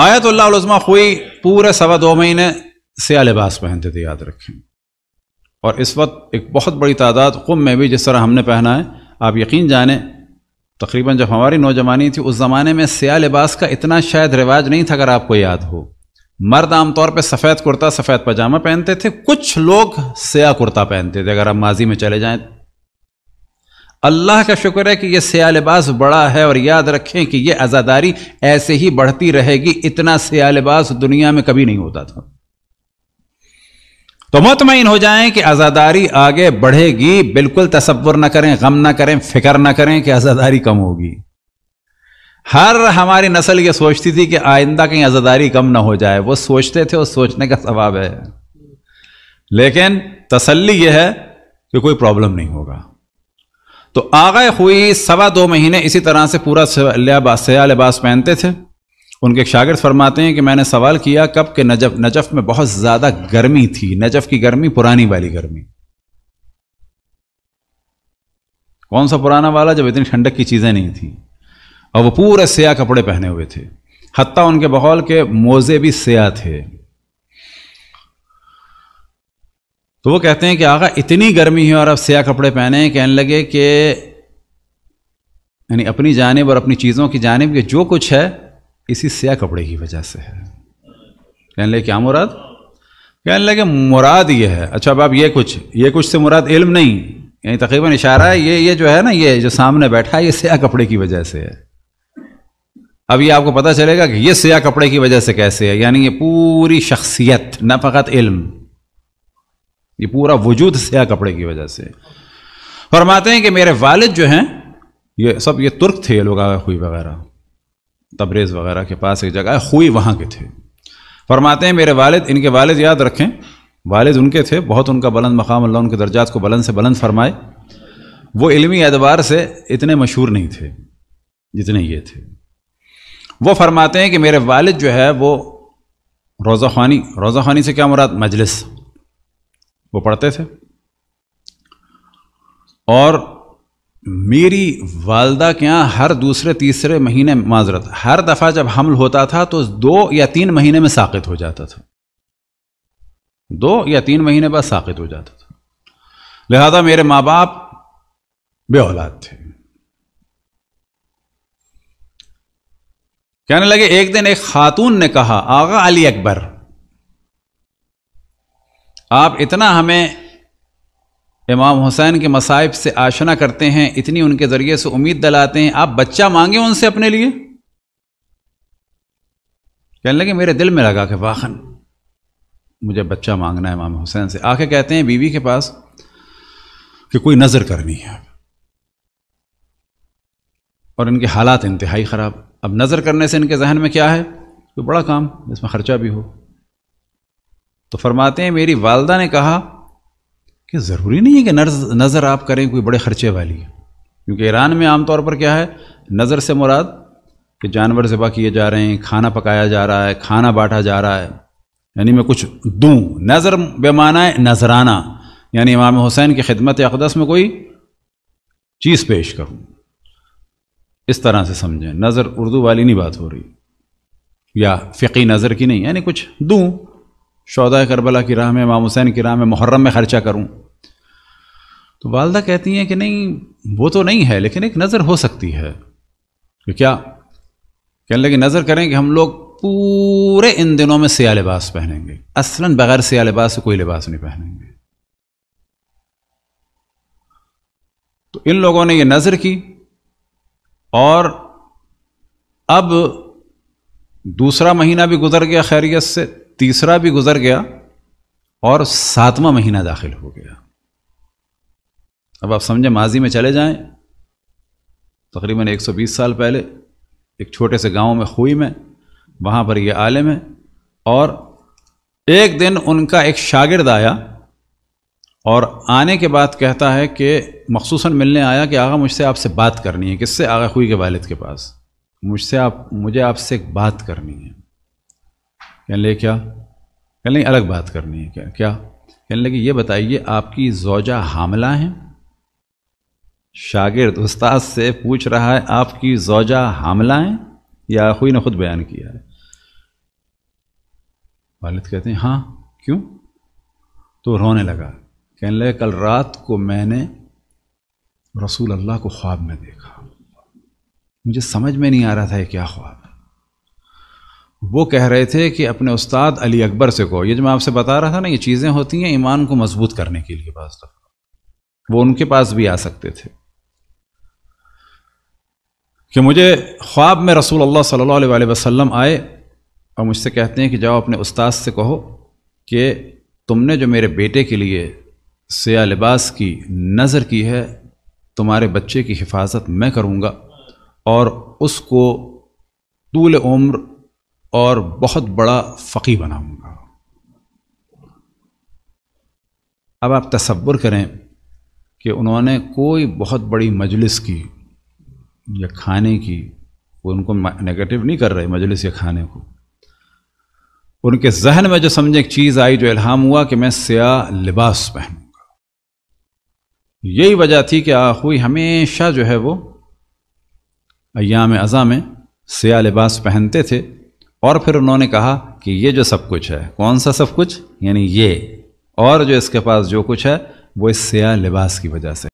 आयतुल्लाज़मा खुई पूरे सवा दो महीने स्या लिबास पहनते थे याद रखें और इस वक्त एक बहुत बड़ी तादाद कुम में भी जिस तरह हमने पहना है आप यकीन जाने तकरीबन जब हमारी नौजवानी थी उस ज़माने में सिया लिबास का इतना शायद रिवाज नहीं था अगर आपको याद हो मर्द आमतौर पर सफ़ेद कुर्ता सफ़ेद पजामा पहनते थे कुछ लोग स्या कुर्ता पहनते थे अगर आप माजी में चले जाएँ अल्लाह का शुक्र है कि यह स्या बड़ा है और याद रखें कि यह आज़ादारी ऐसे ही बढ़ती रहेगी इतना स्या दुनिया में कभी नहीं होता था तो मुतमिन हो जाएं कि आज़ादारी आगे बढ़ेगी बिल्कुल तस्वुर ना करें गम ना करें फिक्र ना करें कि आज़ादारी कम होगी हर हमारी नस्ल ये सोचती थी कि आइंदा कहीं आज़ादारी कम ना हो जाए वो सोचते थे और सोचने का स्वभाव है लेकिन तसल्ली यह है कि कोई प्रॉब्लम नहीं होगा तो आगे हुई सवा दो महीने इसी तरह से पूरा लिबास सया लिबास पहनते थे उनके शागिर्द फरमाते हैं कि मैंने सवाल किया कब के नजफ नजफ में बहुत ज़्यादा गर्मी थी नजफ की गर्मी पुरानी वाली गर्मी कौन सा पुराना वाला जब इतनी ठंडक की चीज़ें नहीं थी और वो पूरे सया कपड़े पहने हुए थे हती उनके बहौल के मोज़े भी सया थे तो वो कहते हैं कि आगा इतनी गर्मी है और आप स्या कपड़े पहने कहने लगे कि यानी अपनी जानब और अपनी चीज़ों की जानब के जो कुछ है इसी स्या कपड़े की वजह से है कहने लगे क्या मुराद कहने लगे मुराद ये है अच्छा अब आप ये कुछ ये कुछ से मुराद इल्म नहीं यानी तकरीबन इशारा है ये ये जो है ना ये जो सामने बैठा है ये स्या कपड़े की वजह से है अब ये आपको पता चलेगा कि ये स्या कपड़े की वजह से कैसे है यानी ये पूरी शख्सियत न फ़कत इल्म ये पूरा वजूद स्या कपड़े की वजह से फरमाते हैं कि मेरे वालिद जो हैं ये सब ये तुर्क थे ये लोग आगा हुई वगैरह तबरेज़ वगैरह के पास एक जगह हुई वहाँ के थे फरमाते हैं मेरे वालिद इनके वालिद याद रखें वालिद उनके थे बहुत उनका बुलंद मकाम अल्लाह उनके दर्जात को बुलंद से बुलंद फरमाए वो इलमी एतबार से इतने मशहूर नहीं थे जितने ये थे वो फरमाते हैं कि मेरे वालिद जो है वो रोज़ा खानी रोज़ा खानी से क्या मुराद मजलिस वो पढ़ते थे और मेरी वालदा के यहाँ हर दूसरे तीसरे महीने माजरत हर दफ़ा जब हमल होता था तो दो या तीन महीने में साकित हो जाता था दो या तीन महीने बाद साकित हो जाता था लिहाजा मेरे माँ बाप बे औलाद थे कहने लगे एक दिन एक खातून ने कहा आगा अली अकबर आप इतना हमें इमाम हुसैन के मसाइब से आशना करते हैं इतनी उनके ज़रिए से उम्मीद दिलाते हैं आप बच्चा मांगे उनसे अपने लिए कहने लगे मेरे दिल में लगा कि वाहन मुझे बच्चा मांगना है इमाम हुसैन से आके कहते हैं बीवी के पास कि कोई नज़र करनी है और इनके हालात इंतहाई ख़राब अब नज़र करने से इनके जहन में क्या है तो बड़ा काम इसमें ख़र्चा भी हो तो फरमाते हैं मेरी वालदा ने कहा कि ज़रूरी नहीं है कि नज़र आप करें कोई बड़े खर्चे वाली क्योंकि ईरान में आमतौर पर क्या है नज़र से मुराद कि जानवर ज़बा किए जा रहे हैं खाना पकाया जा रहा है खाना बांटा जा रहा है यानी मैं कुछ दूँ नज़र बेमाना है नजराना यानी इमाम हुसैन की खिदमत अकदस में कोई चीज़ पेश करूँ इस तरह से समझें नज़र उर्दू वाली नहीं बात हो रही या फ़िकी नज़र की नहीं यानी कुछ दूँ शौदा करबला की राह में इमाम हुसैन की राह में मुहर्रम में ख़र्चा करूँ तो वालदा कहती हैं कि नहीं वो तो नहीं है लेकिन एक नज़र हो सकती है कि क्या कहने लगे नज़र करें कि हम लोग पूरे इन दिनों में सिया लिबास पहनेंगे असलन बगैर सिया लिबास से कोई लिबास नहीं पहनेंगे तो इन लोगों ने ये नज़र की और अब दूसरा महीना भी गुजर गया खैरियत से तीसरा भी गुजर गया और सातवां महीना दाखिल हो गया अब आप समझे माजी में चले जाएं तकरीबन 120 साल पहले एक छोटे से गांव में खुई में वहाँ पर ये आलम है और एक दिन उनका एक शागिर्द आया और आने के बाद कहता है कि मखसूस मिलने आया कि आगा मुझसे आपसे बात करनी है किससे आगा खुई के वालिद के पास मुझसे आप मुझे आपसे एक बात करनी है कहने लगे क्या कहने लगे अलग बात करनी है क्या क्या कहने लगे ये बताइए आपकी जोजा हामला है शागिर्द उस्ताद से पूछ रहा है आपकी जोजा हामला है या हुई ने खुद बयान किया है वालिद कहते हैं हाँ क्यों तो रोने लगा कहने लगे कल रात को मैंने रसूल अल्लाह को ख्वाब में देखा मुझे समझ में नहीं आ रहा था ये क्या ख्वाब वो कह रहे थे कि अपने उस्ताद अली अकबर से कहो ये जो मैं आपसे बता रहा था ना ये चीज़ें होती हैं ईमान को मजबूत करने के लिए बस वो उनके पास भी आ सकते थे कि मुझे ख्वाब में रसूल अल्लाह सल्लल्लाहु अलैहि वसल्लम आए और मुझसे कहते हैं कि जाओ अपने उस्ताद से कहो कि तुमने जो मेरे बेटे के लिए सिया लिबास की नज़र की है तुम्हारे बच्चे की हिफाजत मैं करूँगा और उसको तूल उम्र और बहुत बड़ा फ़कीर बनाऊंगा अब आप तस्वुर करें कि उन्होंने कोई बहुत बड़ी मजलिस की या खाने की वो उनको नेगेटिव नहीं कर रहे मजलिस या खाने को उनके जहन में जो समझे एक चीज़ आई जो इल्हाम हुआ कि मैं स्या लिबास पहनूंगा यही वजह थी कि आखुई हमेशा जो है वो अयाम अज़ा में स्याह लिबास पहनते थे और फिर उन्होंने कहा कि ये जो सब कुछ है कौन सा सब कुछ यानी ये और जो इसके पास जो कुछ है वो इस सयाह लिबास की वजह से